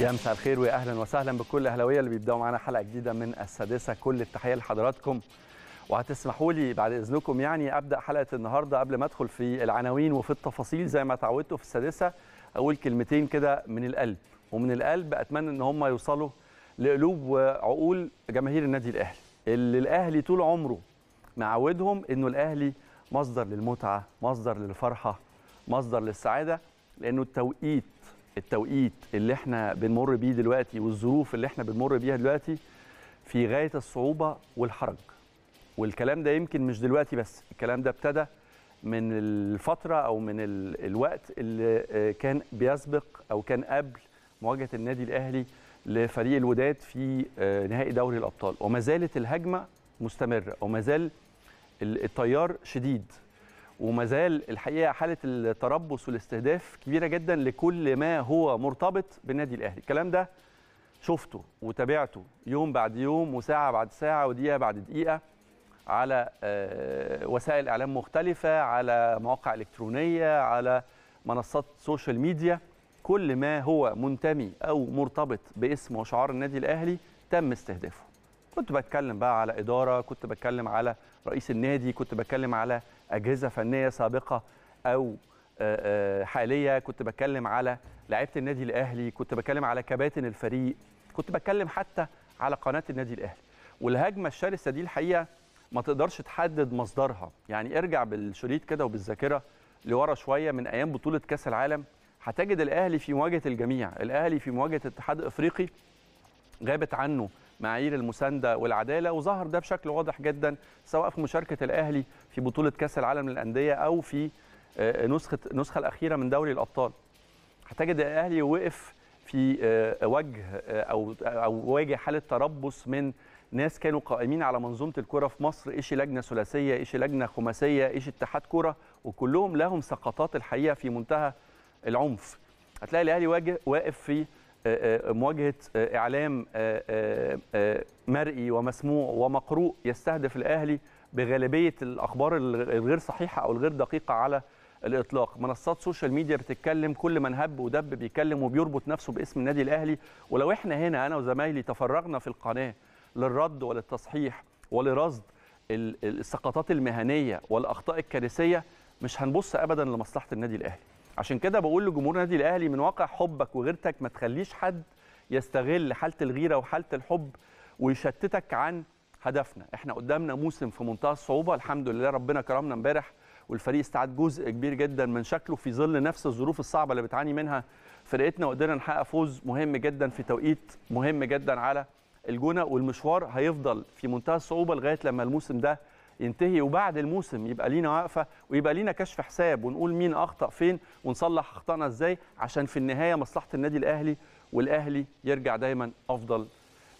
يا مساء الخير ويا اهلا وسهلا بكل اهلاويه اللي بيبداوا معانا حلقه جديده من السادسه كل التحيه لحضراتكم وهتسمحوا لي بعد اذنكم يعني ابدا حلقه النهارده قبل ما ادخل في العناوين وفي التفاصيل زي ما تعودتوا في السادسه اقول كلمتين كده من القلب ومن القلب اتمنى ان هم يوصلوا لقلوب وعقول جماهير النادي الاهلي اللي الاهلي طول عمره معودهم انه الاهلي مصدر للمتعه مصدر للفرحه مصدر للسعاده لانه التوقيت التوقيت اللي احنا بنمر بيه دلوقتي والظروف اللي احنا بنمر بيها دلوقتي في غايه الصعوبه والحرج والكلام ده يمكن مش دلوقتي بس الكلام ده ابتدى من الفتره او من الوقت اللي آه، كان بيسبق او كان قبل مواجهه النادي الاهلي لفريق الوداد في آه، نهائي دوري الابطال وما زالت الهجمه مستمره وما زال التيار شديد وما زال الحقيقه حاله التربص والاستهداف كبيره جدا لكل ما هو مرتبط بالنادي الاهلي الكلام ده شفته وتابعته يوم بعد يوم وساعه بعد ساعه ودقيقه بعد دقيقه على آه، وسائل اعلام مختلفه على مواقع الكترونيه على منصات سوشيال ميديا كل ما هو منتمي او مرتبط باسم وشعار النادي الاهلي تم استهدافه كنت بتكلم بقى على إدارة كنت بتكلم على رئيس النادي كنت بتكلم على أجهزة فنية سابقة أو حالية كنت بتكلم على لعيبة النادي الأهلي كنت بتكلم على كباتن الفريق كنت بتكلم حتى على قناة النادي الأهلي والهجمة الشرسة دي الحقيقة ما تقدرش تحدد مصدرها يعني ارجع بالشريط كده وبالذاكرة لورا شوية من أيام بطولة كأس العالم هتجد الأهلي في مواجهة الجميع الأهلي في مواجهة اتحاد أفريقي غابت عنه معايير المسانده والعداله وظهر ده بشكل واضح جدا سواء في مشاركه الاهلي في بطوله كاس العالم للانديه او في آه، نسخه النسخه الاخيره من دوري الابطال هتجد الاهلي وقف في آه، وجه آه، او او واجه حاله تربص من ناس كانوا قائمين على منظومه الكره في مصر ايش لجنه ثلاثيه ايش لجنه خماسيه ايش اتحاد كره وكلهم لهم سقطات الحقيقه في منتهى العنف هتلاقي الاهلي واقف في آه، آه، مواجهه آه، اعلام مرئي ومسموع ومقروء يستهدف الاهلي بغالبيه الاخبار الغير صحيحه او الغير دقيقه على الاطلاق منصات سوشيال ميديا بتتكلم كل من هب ودب بيكلم وبيربط نفسه باسم النادي الاهلي ولو احنا هنا انا وزمايلي تفرغنا في القناه للرد وللتصحيح ولرصد السقطات المهنيه والاخطاء الكارثيه مش هنبص ابدا لمصلحه النادي الاهلي عشان كده بقول لجمهور النادي الاهلي من واقع حبك وغيرتك ما تخليش حد يستغل حاله الغيره وحاله الحب ويشتتك عن هدفنا احنا قدامنا موسم في منتهى الصعوبه الحمد لله ربنا كرمنا امبارح والفريق استعاد جزء كبير جدا من شكله في ظل نفس الظروف الصعبه اللي بتعاني منها فرقتنا وقدرنا نحقق فوز مهم جدا في توقيت مهم جدا على الجونه والمشوار هيفضل في منتهى الصعوبه لغايه لما الموسم ده ينتهي وبعد الموسم يبقى لينا وقفه ويبقى لينا كشف حساب ونقول مين اخطا فين ونصلح اخطائنا ازاي عشان في النهايه مصلحه النادي الاهلي والاهلي يرجع دايما افضل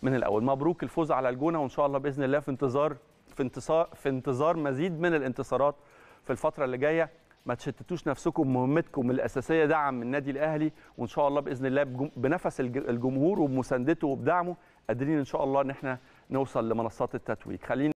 من الاول مبروك الفوز على الجونه وان شاء الله باذن الله في انتظار في انتصار في انتظار مزيد من الانتصارات في الفتره اللي جايه ما تشتتوش نفسكم مهمتكم الاساسيه دعم النادي الاهلي وان شاء الله باذن الله بنفس الجمهور وبمساندته وبدعمه قادرين ان شاء الله ان احنا نوصل لمنصات التتويج خلينا